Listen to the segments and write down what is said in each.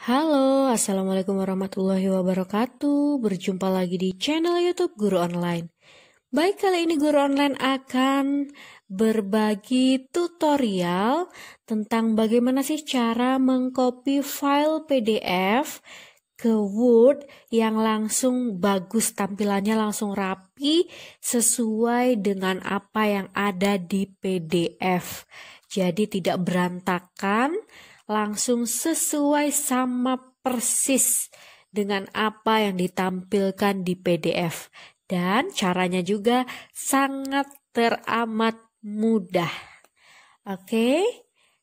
Halo, Assalamualaikum warahmatullahi wabarakatuh. Berjumpa lagi di channel YouTube Guru Online. Baik, kali ini Guru Online akan berbagi tutorial tentang bagaimana sih cara mengcopy file PDF ke Word yang langsung bagus tampilannya langsung rapi sesuai dengan apa yang ada di PDF. Jadi tidak berantakan langsung sesuai sama persis dengan apa yang ditampilkan di PDF dan caranya juga sangat teramat mudah. Oke,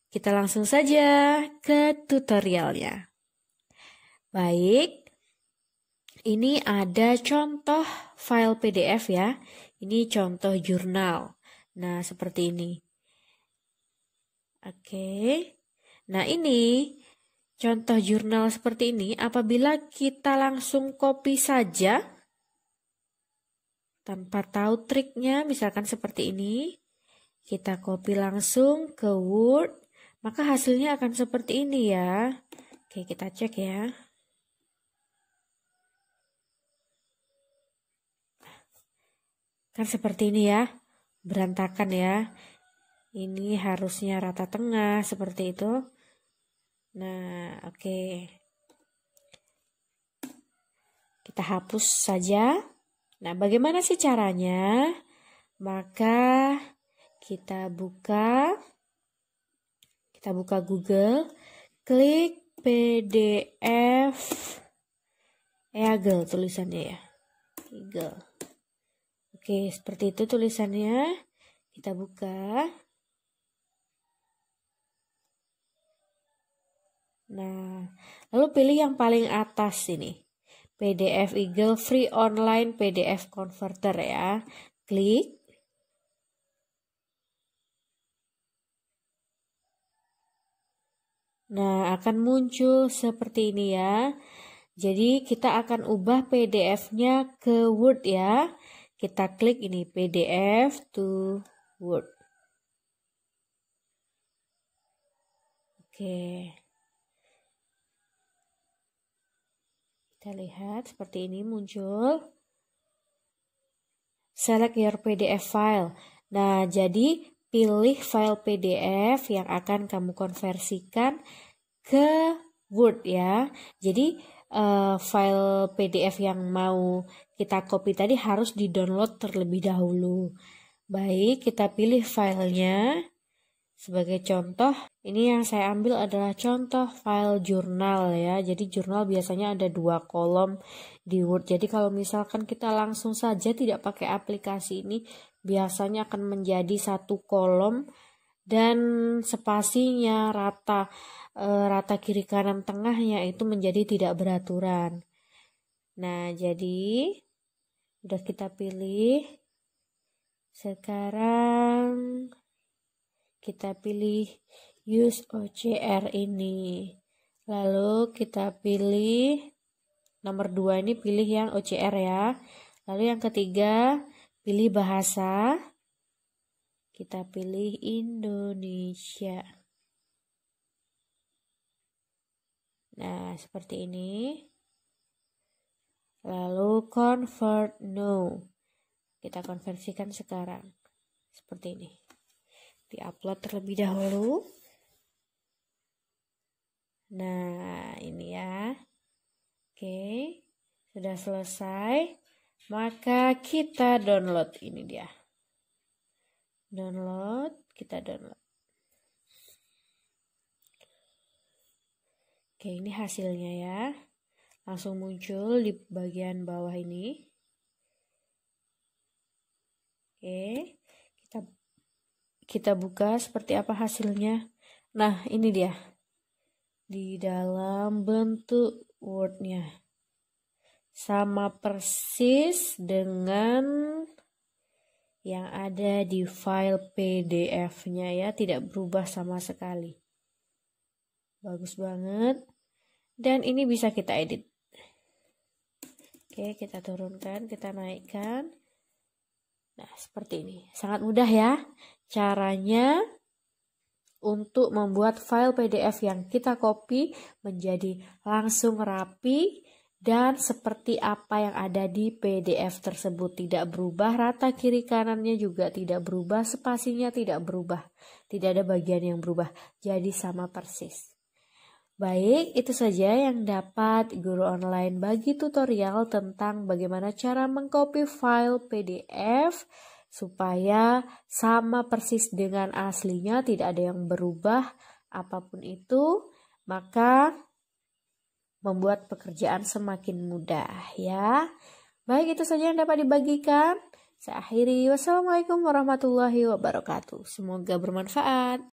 kita langsung saja ke tutorialnya. Baik, ini ada contoh file PDF ya. Ini contoh jurnal. Nah, seperti ini. Oke. Nah, ini contoh jurnal seperti ini apabila kita langsung copy saja tanpa tahu triknya, misalkan seperti ini, kita copy langsung ke Word, maka hasilnya akan seperti ini ya. Oke, kita cek ya. Kan seperti ini ya, berantakan ya. Ini harusnya rata tengah seperti itu. Nah, oke. Okay. Kita hapus saja. Nah, bagaimana sih caranya? Maka kita buka kita buka Google, klik PDF Eagle eh, tulisannya ya. Eagle. Oke, seperti itu tulisannya. Kita buka. Nah, lalu pilih yang paling atas ini. PDF Eagle Free Online PDF Converter ya. Klik. Nah, akan muncul seperti ini ya. Jadi kita akan ubah PDF-nya ke Word ya. Kita klik ini PDF to Word. Oke. Okay. Kita lihat seperti ini muncul. Select your PDF file. Nah, jadi pilih file PDF yang akan kamu konversikan ke Word ya. Jadi uh, file PDF yang mau kita copy tadi harus di-download terlebih dahulu. Baik, kita pilih filenya. Sebagai contoh, ini yang saya ambil adalah contoh file jurnal ya. Jadi jurnal biasanya ada dua kolom di Word. Jadi kalau misalkan kita langsung saja tidak pakai aplikasi ini, biasanya akan menjadi satu kolom dan spasinya rata eh, rata kiri kanan tengahnya itu menjadi tidak beraturan. Nah, jadi udah kita pilih. Sekarang kita pilih use OCR ini lalu kita pilih nomor 2 ini pilih yang OCR ya lalu yang ketiga pilih bahasa kita pilih Indonesia nah seperti ini lalu convert no kita konversikan sekarang seperti ini diupload terlebih dahulu. Nah, ini ya. Oke, sudah selesai. Maka kita download ini dia. Download, kita download. Oke, ini hasilnya ya. Langsung muncul di bagian bawah ini. Oke, kita kita buka seperti apa hasilnya. Nah, ini dia. Di dalam bentuk Word-nya. Sama persis dengan yang ada di file PDF-nya ya, tidak berubah sama sekali. Bagus banget. Dan ini bisa kita edit. Oke, kita turunkan, kita naikkan. Seperti ini. Sangat mudah ya. Caranya untuk membuat file PDF yang kita copy menjadi langsung rapi dan seperti apa yang ada di PDF tersebut tidak berubah rata kiri kanannya juga tidak berubah spasinya tidak berubah tidak ada bagian yang berubah jadi sama persis Baik, itu saja yang dapat guru online bagi tutorial tentang bagaimana cara mengcopy file PDF supaya sama persis dengan aslinya, tidak ada yang berubah apapun itu, maka membuat pekerjaan semakin mudah ya. Baik, itu saja yang dapat dibagikan. Saya akhiri, wassalamualaikum warahmatullahi wabarakatuh. Semoga bermanfaat.